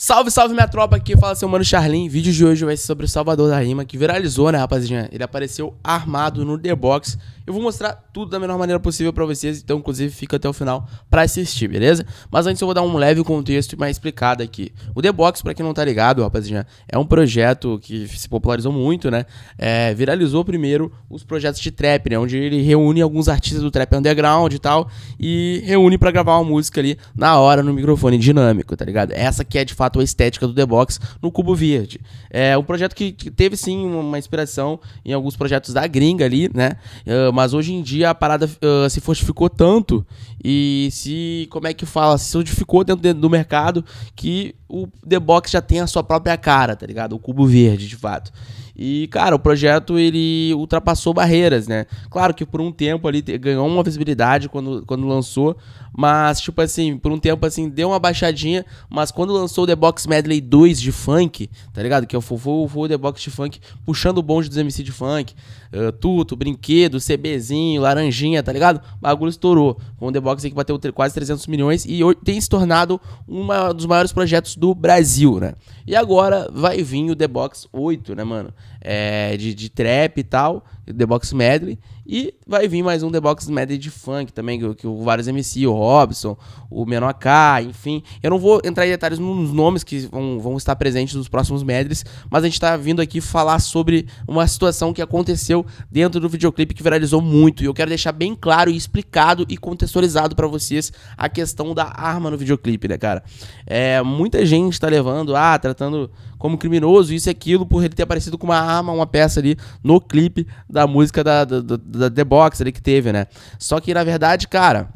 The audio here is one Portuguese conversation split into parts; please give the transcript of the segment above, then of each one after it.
Salve, salve minha tropa aqui, fala seu mano Charlin. Vídeo de hoje vai ser sobre o Salvador da Rima, que viralizou, né, rapaziada? Ele apareceu armado no The Box eu vou mostrar tudo da melhor maneira possível para vocês, então inclusive fica até o final para assistir, beleza? Mas antes eu vou dar um leve contexto e mais explicado aqui. O The Box, para quem não tá ligado, rapaziada, é um projeto que se popularizou muito, né? É, viralizou primeiro os projetos de trap, né? Onde ele reúne alguns artistas do trap underground e tal e reúne para gravar uma música ali na hora no microfone dinâmico, tá ligado? Essa que é de fato a estética do The Box no Cubo Verde. É um projeto que teve sim uma inspiração em alguns projetos da gringa ali, né? Ah, mas hoje em dia a parada uh, se fortificou tanto e se, como é que fala, se solidificou dentro, dentro do mercado que o The Box já tem a sua própria cara, tá ligado? O cubo verde, de fato. E, cara, o projeto ele ultrapassou barreiras, né? Claro que por um tempo ali ganhou uma visibilidade quando, quando lançou, mas, tipo assim, por um tempo assim, deu uma baixadinha, mas quando lançou o The Box Medley 2 de funk, tá ligado? Que é o Fofo, o The Box de funk, puxando o bonde dos MC de funk, uh, Tuto, Brinquedo, CBzinho, Laranjinha, tá ligado? O bagulho estourou. Com o The Box aí que bateu quase 300 milhões e tem se tornado um dos maiores projetos do Brasil, né? E agora vai vir o The Box 8, né, mano? é, de, de, trap e tal, The Box Medley. E vai vir mais um The Box Medley de funk também, que, que o vários MC, o Robson, o Menor K, enfim. Eu não vou entrar em detalhes nos nomes que vão, vão estar presentes nos próximos medleys, mas a gente está vindo aqui falar sobre uma situação que aconteceu dentro do videoclipe que viralizou muito. E eu quero deixar bem claro e explicado e contextualizado para vocês a questão da arma no videoclipe, né, cara? É, muita gente está levando, ah, tratando como criminoso isso e aquilo por ele ter aparecido com uma uma arma, uma peça ali no clipe da música da, da, da, da The Box ali que teve, né? Só que na verdade, cara,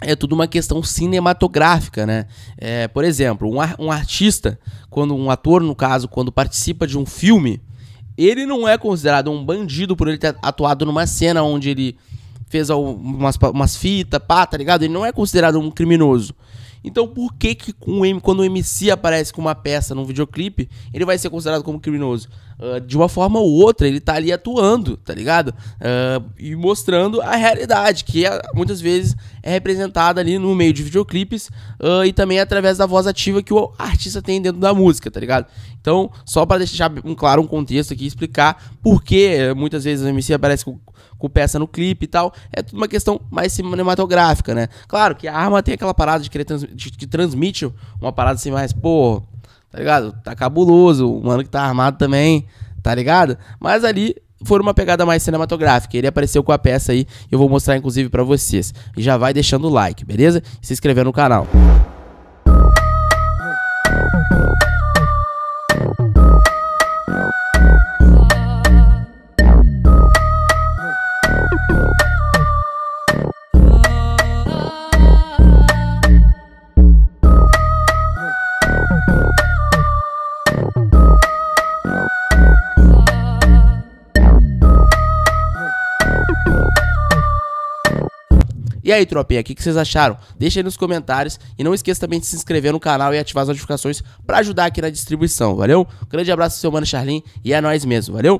é tudo uma questão cinematográfica, né? É, por exemplo, um, ar, um, artista, quando um ator, no caso, quando participa de um filme, ele não é considerado um bandido por ele ter atuado numa cena onde ele fez umas, umas fitas, pá, tá ligado? Ele não é considerado um criminoso. Então, por que, que um, quando o um MC aparece com uma peça num videoclipe, ele vai ser considerado como criminoso? Uh, de uma forma ou outra, ele tá ali atuando, tá ligado? Uh, e mostrando a realidade, que é, muitas vezes é representada ali no meio de videoclipes uh, e também através da voz ativa que o artista tem dentro da música, tá ligado? Então, só para deixar um, claro um contexto aqui, explicar por que eh, muitas vezes o MC aparece com com peça no clipe e tal. É tudo uma questão mais cinematográfica, né? Claro que a arma tem aquela parada de querer trans de, que transmite uma parada assim mais, pô, tá ligado? Tá cabuloso, o mano que tá armado também, tá ligado? Mas ali foi uma pegada mais cinematográfica. Ele apareceu com a peça aí, eu vou mostrar inclusive para vocês. E já vai deixando o like, beleza? E se inscrevendo no canal. E aí, tropinha, o que, vocês acharam? Deixa aí nos comentários e não esqueça também de se inscrever no canal e ativar as notificações para ajudar aqui na distribuição, valeu? grande abraço, seu mano Charlin, e é nóis mesmo, valeu?